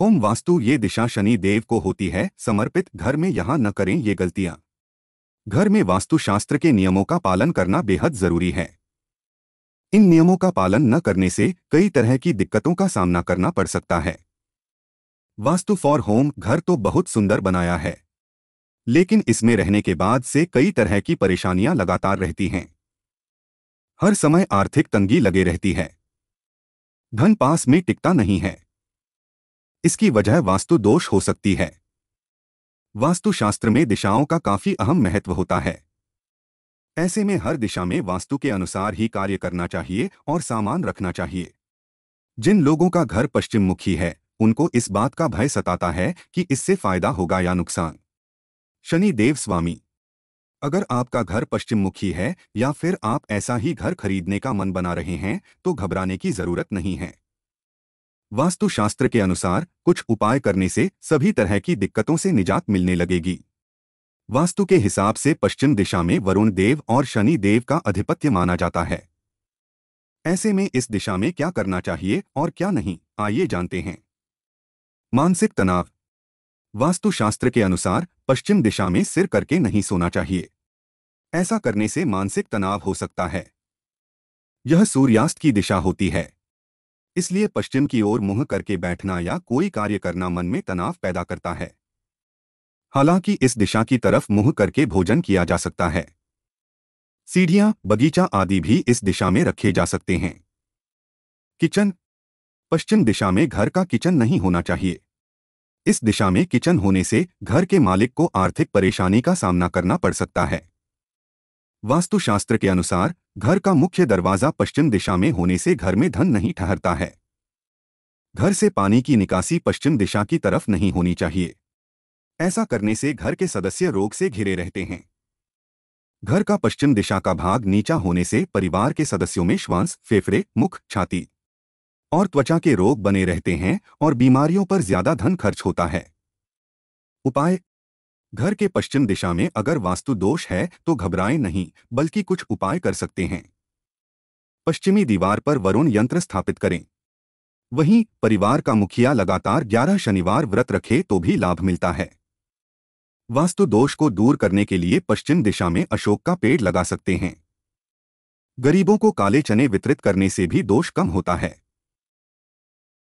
home vastu ये दिशा शनि देव को होती है समर्पित घर में यहाँ न करें ये गलतियां घर में वास्तुशास्त्र के नियमों का पालन करना बेहद जरूरी है इन नियमों का पालन न करने से कई तरह की दिक्कतों का सामना करना पड़ सकता है वास्तु फॉर होम घर तो बहुत सुंदर बनाया है लेकिन इसमें रहने के बाद से कई तरह की परेशानियां लगातार रहती हैं हर समय आर्थिक तंगी लगे रहती है धन पास में टिकता नहीं है इसकी वजह वास्तु दोष हो सकती है वास्तुशास्त्र में दिशाओं का काफी अहम महत्व होता है ऐसे में हर दिशा में वास्तु के अनुसार ही कार्य करना चाहिए और सामान रखना चाहिए जिन लोगों का घर पश्चिम मुखी है उनको इस बात का भय सताता है कि इससे फायदा होगा या नुकसान शनि देव स्वामी अगर आपका घर पश्चिम मुखी है या फिर आप ऐसा ही घर खरीदने का मन बना रहे हैं तो घबराने की जरूरत नहीं है वास्तुशास्त्र के अनुसार कुछ उपाय करने से सभी तरह की दिक्कतों से निजात मिलने लगेगी वास्तु के हिसाब से पश्चिम दिशा में वरुण देव और शनि देव का आधिपत्य माना जाता है ऐसे में इस दिशा में क्या करना चाहिए और क्या नहीं आइए जानते हैं मानसिक तनाव वास्तुशास्त्र के अनुसार पश्चिम दिशा में सिर करके नहीं सोना चाहिए ऐसा करने से मानसिक तनाव हो सकता है यह सूर्यास्त की दिशा होती है इसलिए पश्चिम की ओर मुंह करके बैठना या कोई कार्य करना मन में तनाव पैदा करता है हालांकि इस दिशा की तरफ मुंह करके भोजन किया जा सकता है सीढ़ियां बगीचा आदि भी इस दिशा में रखे जा सकते हैं किचन पश्चिम दिशा में घर का किचन नहीं होना चाहिए इस दिशा में किचन होने से घर के मालिक को आर्थिक परेशानी का सामना करना पड़ सकता है वास्तुशास्त्र के अनुसार घर का मुख्य दरवाजा पश्चिम दिशा में होने से घर में धन नहीं ठहरता है घर से पानी की निकासी पश्चिम दिशा की तरफ नहीं होनी चाहिए ऐसा करने से घर के सदस्य रोग से घिरे रहते हैं घर का पश्चिम दिशा का भाग नीचा होने से परिवार के सदस्यों में श्वास फेफड़े मुख छाती और त्वचा के रोग बने रहते हैं और बीमारियों पर ज्यादा धन खर्च होता है उपाय घर के पश्चिम दिशा में अगर वास्तु दोष है तो घबराएं नहीं बल्कि कुछ उपाय कर सकते हैं पश्चिमी दीवार पर वरुण यंत्र स्थापित करें वहीं परिवार का मुखिया लगातार 11 शनिवार व्रत रखे तो भी लाभ मिलता है वास्तु दोष को दूर करने के लिए पश्चिम दिशा में अशोक का पेड़ लगा सकते हैं गरीबों को काले चने वितरित करने से भी दोष कम होता है